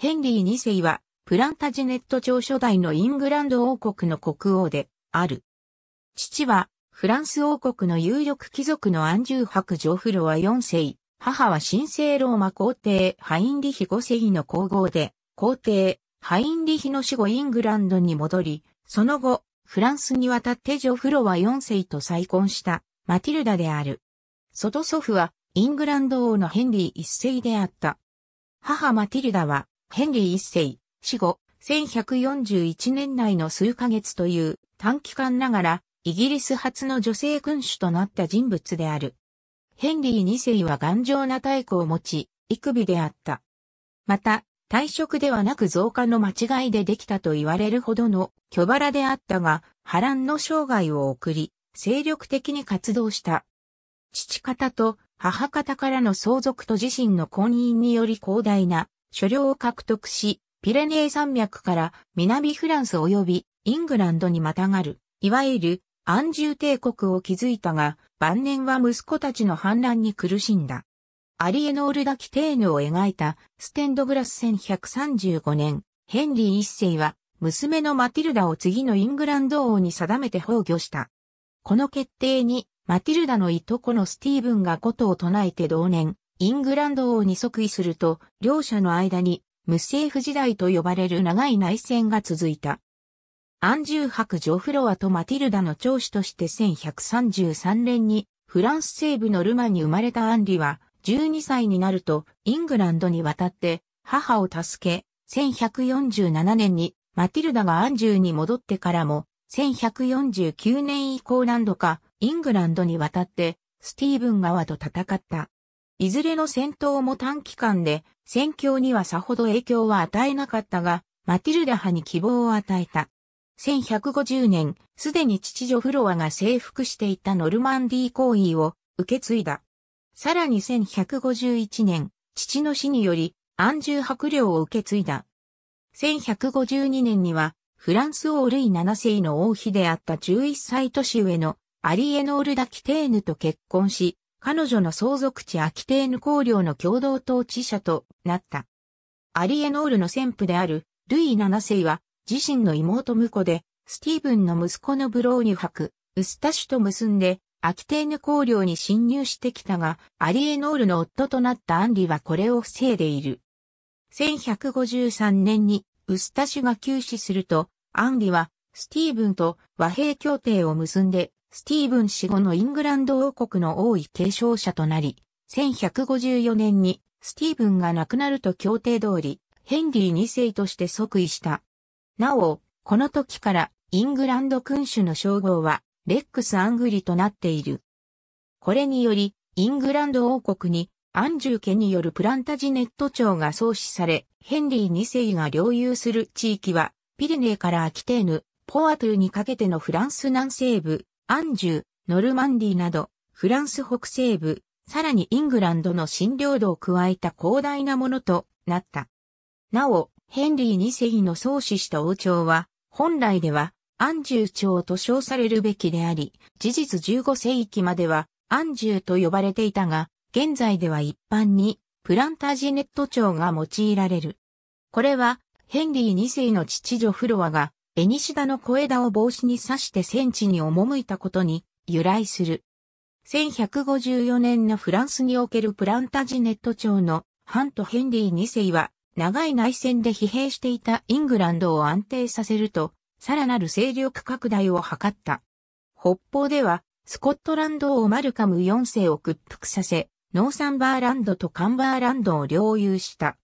ヘンリー2世は、プランタジネット朝初代のイングランド王国の国王で、ある。父は、フランス王国の有力貴族のアンジュー伯ジョフロワ4世、母は神聖ローマ皇帝ハインリヒ5世の皇后で、皇帝ハインリヒの死後イングランドに戻り、その後、フランスに渡ってジョフロワ4世と再婚したマティルダである。外祖父はイングランド王のヘンリー1世であった。母マティルダはヘンリー一世、死後、1141年内の数ヶ月という短期間ながら、イギリス初の女性君主となった人物である。ヘンリー二世は頑丈な体育を持ち、育美であった。また、退職ではなく増加の間違いでできたと言われるほどの巨腹であったが、波乱の生涯を送り、精力的に活動した。父方と母方からの相続と自身の婚姻により広大な所領を獲得し、ピレネー山脈から南フランス及びイングランドにまたがる、いわゆる安住帝国を築いたが、晩年は息子たちの反乱に苦しんだ。アリエノール・ダ・キテーヌを描いたステンドグラス1135年、ヘンリー一世は娘のマティルダを次のイングランド王に定めて崩御した。この決定にマティルダのいとこのスティーブンがことを唱えて同年、イングランド王に即位すると、両者の間に無政府時代と呼ばれる長い内戦が続いた。アンジュー伯ジョフロアとマティルダの長子として1133年にフランス西部のルマに生まれたアンリは12歳になるとイングランドに渡って母を助け1147年にマティルダがアンジューに戻ってからも1149年以降何度かイングランドに渡ってスティーブン川と戦った。いずれの戦闘も短期間で戦況にはさほど影響は与えなかったが、マティルダ派に希望を与えた。1150年、すでに父女フロアが征服していたノルマンディー行為を受け継いだ。さらに1151年、父の死により、安住白領を受け継いだ。1152年には、フランス王ルイ世の王妃であった11歳年上のアリエノール・ダ・キテーヌと結婚し、彼女の相続地アキテーヌ公領の共同統治者となった。アリエノールの先父であるルイ7世は自身の妹婿でスティーブンの息子のブローニュ博、ウスタシュと結んでアキテーヌ公領に侵入してきたが、アリエノールの夫となったアンリはこれを防いでいる。1153年にウスタシュが急死すると、アンリはスティーブンと和平協定を結んでスティーブン死後のイングランド王国の王位継承者となり、1154年にスティーブンが亡くなると協定通り、ヘンリー2世として即位した。なお、この時からイングランド君主の称号は、レックス・アングリとなっている。これにより、イングランド王国にアンジュ家によるプランタジネット朝が創始され、ヘンリー2世が領有する地域は、ピレネーからアキテーヌ、ポアトゥにかけてのフランス南西部、アンジュ、ノルマンディなど、フランス北西部、さらにイングランドの新領土を加えた広大なものとなった。なお、ヘンリー2世の創始した王朝は、本来では、アンジュ朝と称されるべきであり、事実15世紀までは、アンジュと呼ばれていたが、現在では一般に、プランタジネット朝が用いられる。これは、ヘンリー2世の父女フロアが、ニシダの小枝を帽子に刺して戦地に赴いたことに由来する。1154年のフランスにおけるプランタジネット朝のハント・ヘンリー2世は長い内戦で疲弊していたイングランドを安定させるとさらなる勢力拡大を図った。北方ではスコットランド王マルカム4世を屈服させノーサンバーランドとカンバーランドを領有した。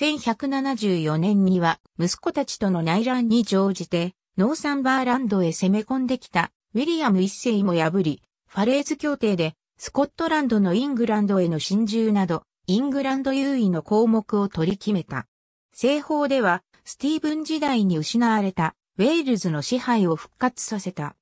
1174年には息子たちとの内乱に乗じてノーサンバーランドへ攻め込んできたウィリアム一世も破り、ファレーズ協定でスコットランドのイングランドへの侵入など、イングランド優位の項目を取り決めた。西方ではスティーブン時代に失われたウェールズの支配を復活させた。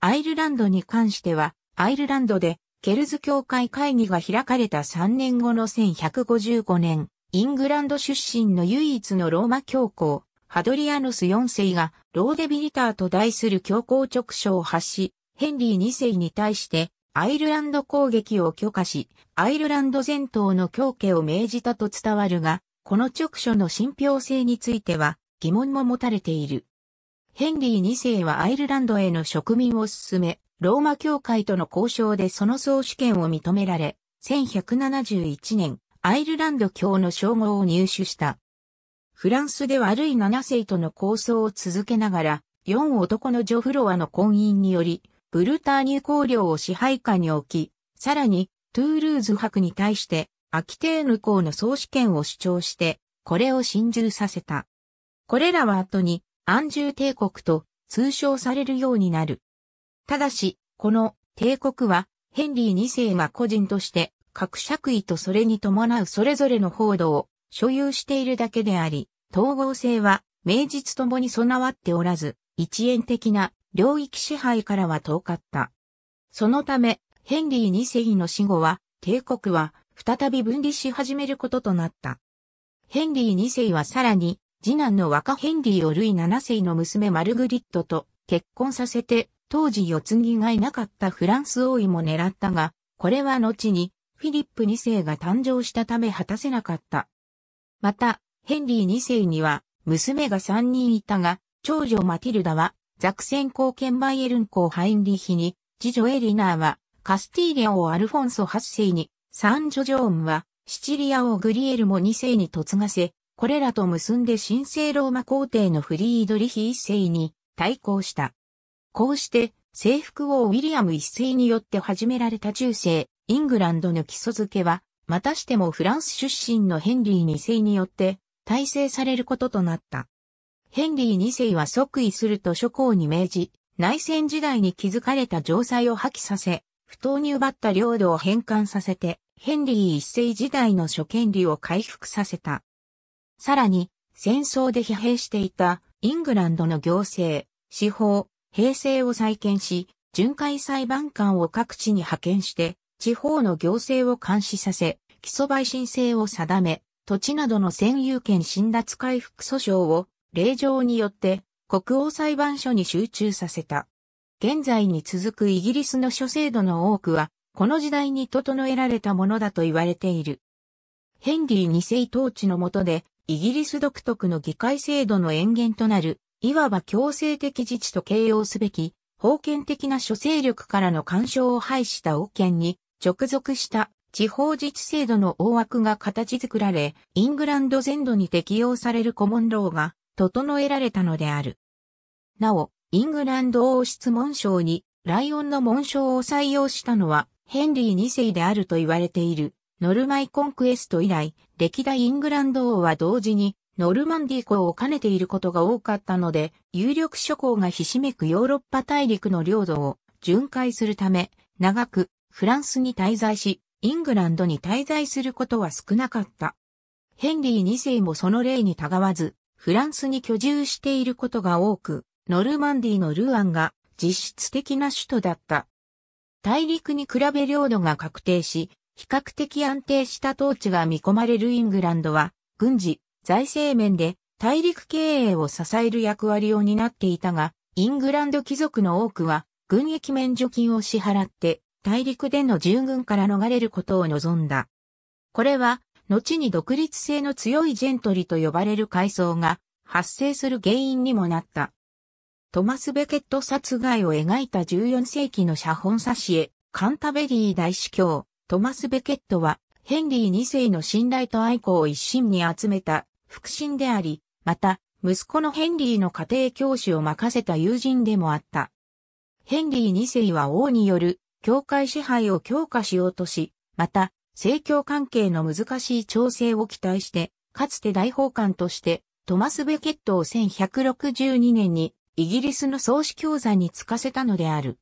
アイルランドに関しては、アイルランドでケルズ協会会議が開かれた3年後の1155年、イングランド出身の唯一のローマ教皇、ハドリアヌス4世がローデビリターと題する教皇直書を発し、ヘンリー2世に対してアイルランド攻撃を許可し、アイルランド全島の教家を命じたと伝わるが、この直書の信憑性については疑問も持たれている。ヘンリー2世はアイルランドへの植民を進め、ローマ教会との交渉でその総主権を認められ、1171年、アイルランド教の称号を入手した。フランスで悪い七7世との構想を続けながら、4男のジョフロアの婚姻により、ブルターニュ公領を支配下に置き、さらに、トゥールーズ博に対して、アキテーヌ公の総主権を主張して、これを侵入させた。これらは後に、アンジュ帝国と通称されるようになる。ただし、この帝国は、ヘンリー2世が個人として各社位とそれに伴うそれぞれの報道を所有しているだけであり、統合性は名実ともに備わっておらず、一円的な領域支配からは遠かった。そのため、ヘンリー2世の死後は、帝国は再び分離し始めることとなった。ヘンリー2世はさらに、次男の若ヘンリーをルイ7世の娘マルグリットと結婚させて、当時四つ木がいなかったフランス王位も狙ったが、これは後にフィリップ2世が誕生したため果たせなかった。また、ヘンリー2世には娘が3人いたが、長女マティルダはザクセン公兼バイエルン公ハインリヒに、次女エリナーはカスティーリア王アルフォンソ8世に、三女ジョーンはシチリア王グリエルモ2世に嫁がせ、これらと結んで神聖ローマ皇帝のフリードリヒ1世に対抗した。こうして、征服王ウィリアム1世によって始められた中世、イングランドの基礎付けは、またしてもフランス出身のヘンリー2世によって、大成されることとなった。ヘンリー2世は即位すると諸侯に命じ、内戦時代に築かれた城塞を破棄させ、不当に奪った領土を返還させて、ヘンリー1世時代の諸権利を回復させた。さらに、戦争で疲弊していたイングランドの行政、司法、平成を再建し、巡回裁判官を各地に派遣して、地方の行政を監視させ、基礎賠審性を定め、土地などの占有権侵奪回復訴訟を、令状によって、国王裁判所に集中させた。現在に続くイギリスの諸制度の多くは、この時代に整えられたものだと言われている。ヘンリー2世統治の下で、イギリス独特の議会制度の延源となる、いわば強制的自治と形容すべき、封建的な諸勢力からの干渉を排した王権に、直属した地方自治制度の大枠が形作られ、イングランド全土に適用されるコモンローが整えられたのである。なお、イングランド王室紋章にライオンの紋章を採用したのはヘンリー2世であると言われているノルマイコンクエスト以来、歴代イングランド王は同時にノルマンディー校を兼ねていることが多かったので、有力諸侯がひしめくヨーロッパ大陸の領土を巡回するため、長くフランスに滞在し、イングランドに滞在することは少なかった。ヘンリー2世もその例にたがわず、フランスに居住していることが多く、ノルマンディのルーアンが実質的な首都だった。大陸に比べ領土が確定し、比較的安定した統治が見込まれるイングランドは、軍事、財政面で大陸経営を支える役割を担っていたが、イングランド貴族の多くは、軍役免除金を支払って大陸での従軍から逃れることを望んだ。これは、後に独立性の強いジェントリと呼ばれる階層が発生する原因にもなった。トマス・ベケット殺害を描いた14世紀の写本挿絵、カンタベリー大司教、トマス・ベケットは、ヘンリー2世の信頼と愛好を一心に集めた、腹心であり、また、息子のヘンリーの家庭教師を任せた友人でもあった。ヘンリー2世は王による教会支配を強化しようとし、また、政教関係の難しい調整を期待して、かつて大法官として、トマス・ベケットを1162年にイギリスの創始教座に就かせたのである。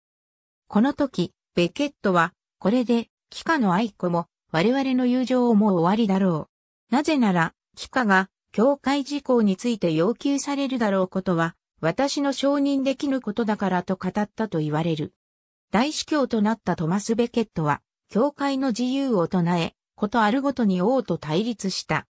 この時、ベケットは、これで、キカの愛子も、我々の友情をもう終わりだろう。なぜなら、キカが、教会事項について要求されるだろうことは、私の承認できぬことだからと語ったと言われる。大司教となったトマス・ベケットは、教会の自由を唱え、ことあるごとに王と対立した。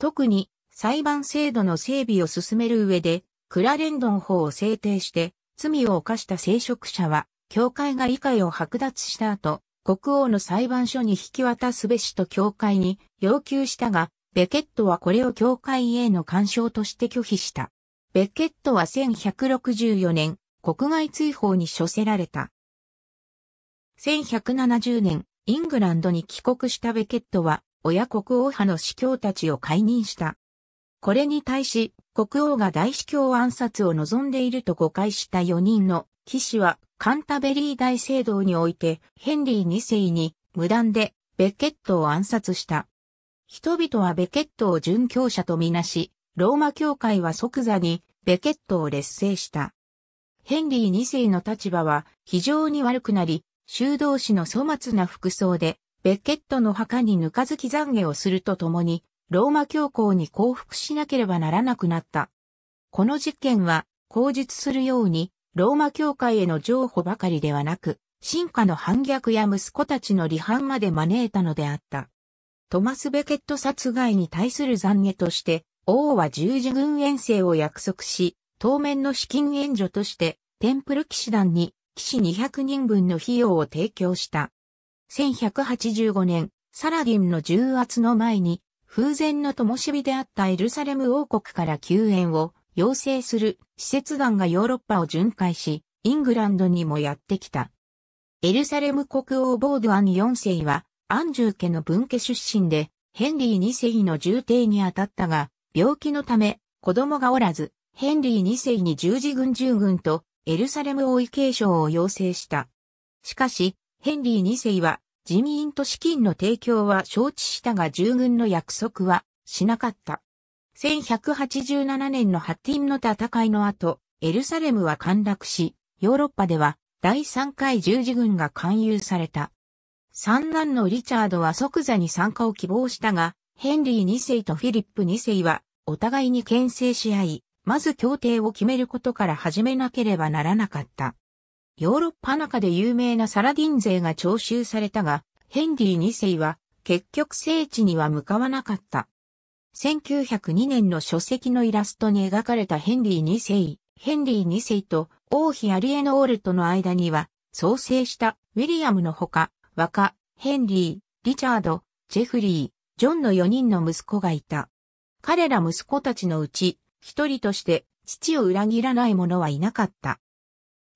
特に、裁判制度の整備を進める上で、クラレンドン法を制定して、罪を犯した聖職者は、教会が理解を剥奪した後、国王の裁判所に引き渡すべしと教会に要求したが、ベケットはこれを教会への干渉として拒否した。ベケットは1164年、国外追放に処せられた。1170年、イングランドに帰国したベケットは、親国王派の司教たちを解任した。これに対し、国王が大司教暗殺を望んでいると誤解した4人の騎士は、カンタベリー大聖堂において、ヘンリー2世に、無断で、ベケットを暗殺した。人々はベケットを殉教者とみなし、ローマ教会は即座に、ベケットを劣勢した。ヘンリー2世の立場は非常に悪くなり、修道士の粗末な服装で、ベッケットの墓にぬかずき懺悔をするとともに、ローマ教皇に降伏しなければならなくなった。この実験は、口述するように、ローマ教会への譲歩ばかりではなく、進化の反逆や息子たちの離反まで招いたのであった。トマス・ベケット殺害に対する懺悔として、王は十字軍遠征を約束し、当面の資金援助として、テンプル騎士団に騎士200人分の費用を提供した。1185年、サラディンの重圧の前に、風前の灯火であったエルサレム王国から救援を要請する施設団がヨーロッパを巡回し、イングランドにもやってきた。エルサレム国王ボードアン4世は、アンジュー家の分家出身で、ヘンリー2世の重帝に当たったが、病気のため、子供がおらず、ヘンリー2世に十字軍従軍とエルサレム王位継承を要請した。しかし、ヘンリー2世は、人員と資金の提供は承知したが従軍の約束はしなかった。1187年のハッティンの戦いの後、エルサレムは陥落し、ヨーロッパでは第3回十字軍が勧誘された。三男のリチャードは即座に参加を希望したが、ヘンリー2世とフィリップ2世はお互いに牽制し合い、まず協定を決めることから始めなければならなかった。ヨーロッパ中で有名なサラディン税が徴収されたが、ヘンリー2世は結局聖地には向かわなかった。1902年の書籍のイラストに描かれたヘンリー2世、ヘンリー2世と王妃アリエノールとの間には、創生したウィリアムのほか、若、ヘンリー、リチャード、ジェフリー、ジョンの4人の息子がいた。彼ら息子たちのうち、一人として父を裏切らない者はいなかった。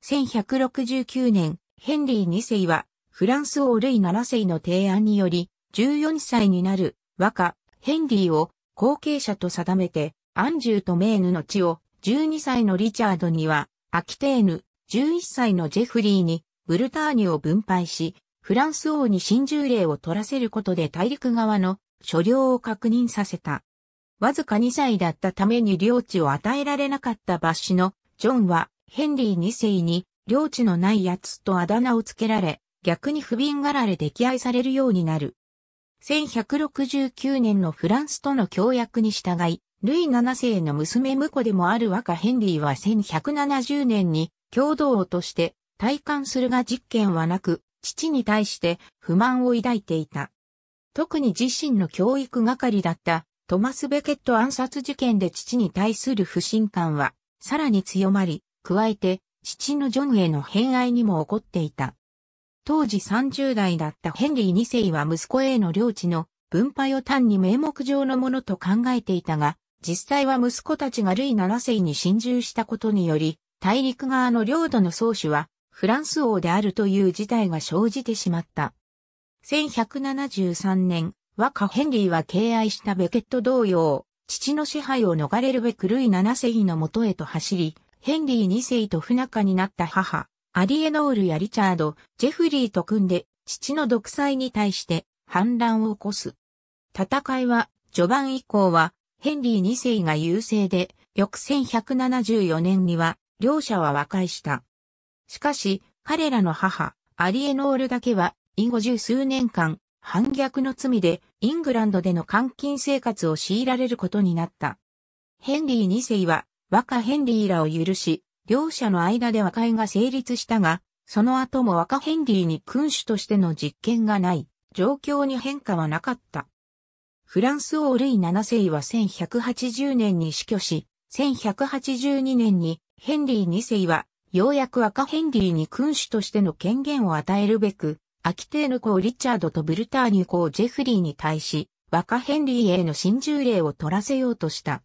1169年、ヘンリー2世は、フランス王ルイ7世の提案により、14歳になる若、ヘンリーを後継者と定めて、アンジューとメーヌの地を、12歳のリチャードには、アキテーヌ、11歳のジェフリーに、ブルターニュを分配し、フランス王に新従令を取らせることで大陸側の所領を確認させた。わずか2歳だったために領地を与えられなかった罰子の、ジョンは、ヘンリー2世に、領地のない奴とあだ名をつけられ、逆に不憫がられ溺愛されるようになる。1169年のフランスとの協約に従い、ルイ7世の娘婿でもある若ヘンリーは1170年に共同王として退官するが実権はなく、父に対して不満を抱いていた。特に自身の教育係だったトマス・ベケット暗殺事件で父に対する不信感は、さらに強まり、加えて、父のジョンへの偏愛にも起こっていた。当時30代だったヘンリー2世は息子への領地の分配を単に名目上のものと考えていたが、実際は息子たちがルイ7世に侵入したことにより、大陸側の領土の宗主はフランス王であるという事態が生じてしまった。1173年、若ヘンリーは敬愛したベケット同様、父の支配を逃れるべくルイ7世の元へと走り、ヘンリー2世と不仲になった母、アリエノールやリチャード、ジェフリーと組んで、父の独裁に対して反乱を起こす。戦いは、序盤以降は、ヘンリー2世が優勢で、翌1174年には、両者は和解した。しかし、彼らの母、アリエノールだけは、以後十数年間、反逆の罪でイングランドでの監禁生活を強いられることになった。ヘンリー2世は若ヘンリーらを許し、両者の間で和解が成立したが、その後も若ヘンリーに君主としての実権がない、状況に変化はなかった。フランス王ルイ7世は1180年に死去し、1182年にヘンリー2世はようやく赤ヘンリーに君主としての権限を与えるべく、アキテーヌ公リチャードとブルターニュ公ジェフリーに対し、若ヘンリーへの新従令を取らせようとした。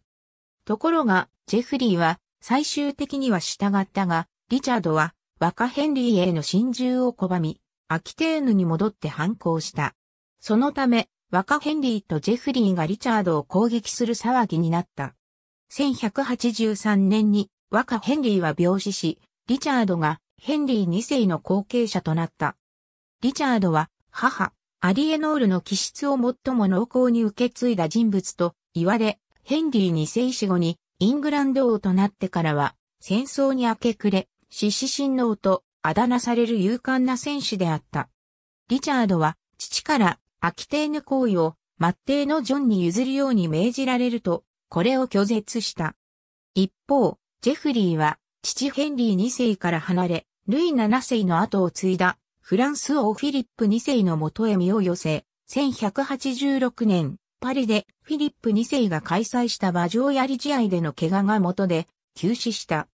ところが、ジェフリーは最終的には従ったが、リチャードは若ヘンリーへの侵入を拒み、アキテーヌに戻って反抗した。そのため、若ヘンリーとジェフリーがリチャードを攻撃する騒ぎになった。1183年に若ヘンリーは病死し、リチャードがヘンリー2世の後継者となった。リチャードは、母、アリエノールの気質を最も濃厚に受け継いだ人物と言われ、ヘンリー2世死後にイングランド王となってからは、戦争に明け暮れ、獅子神王とあだ名される勇敢な戦士であった。リチャードは、父から、アキテーヌ行為を、末帝のジョンに譲るように命じられると、これを拒絶した。一方、ジェフリーは、父ヘンリー2世から離れ、ルイ7世の後を継いだフランス王フィリップ2世の元へ身を寄せ、1186年、パリでフィリップ2世が開催した馬上やり試合での怪我が元で、急死した。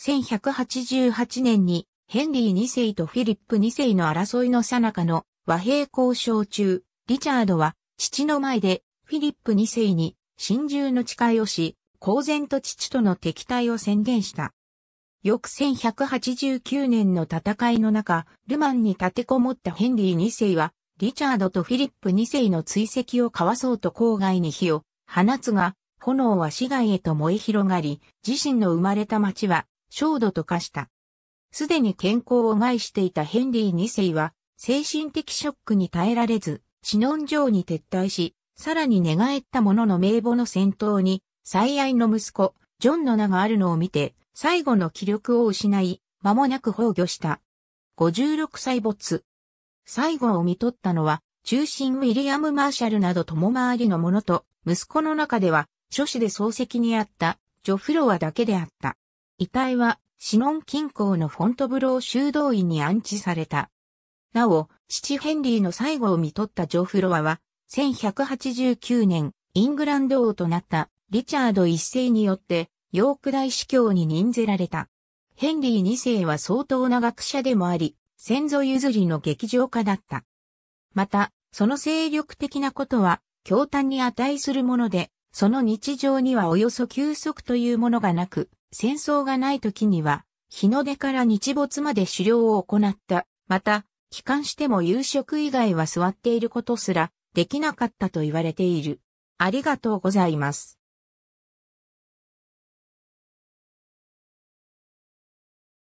1188年にヘンリー2世とフィリップ2世の争いの最中の和平交渉中、リチャードは父の前でフィリップ2世に真珠の誓いをし、公然と父との敵対を宣言した。翌1189年の戦いの中、ルマンに立てこもったヘンリー2世は、リチャードとフィリップ2世の追跡をかわそうと郊外に火を放つが、炎は市街へと燃え広がり、自身の生まれた町は、焦土と化した。すでに健康を害していたヘンリー2世は、精神的ショックに耐えられず、シノン城に撤退し、さらに寝返った者の名簿の戦闘に、最愛の息子、ジョンの名があるのを見て、最後の気力を失い、間もなく崩御した。56歳没。最後を見取ったのは、中心ウィリアム・マーシャルなど共回りの者と、息子の中では、諸子で漱石にあった、ジョフロアだけであった。遺体は、シノン近郊のフォントブロー修道院に安置された。なお、父ヘンリーの最後を見取ったジョフロアは、1189年、イングランド王となったリチャード一世によってヨーク大司教に任ぜられた。ヘンリー二世は相当な学者でもあり、先祖譲りの劇場家だった。また、その精力的なことは、教端に値するもので、その日常にはおよそ休息というものがなく、戦争がない時には、日の出から日没まで狩猟を行った。また、帰還しても夕食以外は座っていることすらできなかったと言われている。ありがとうございます。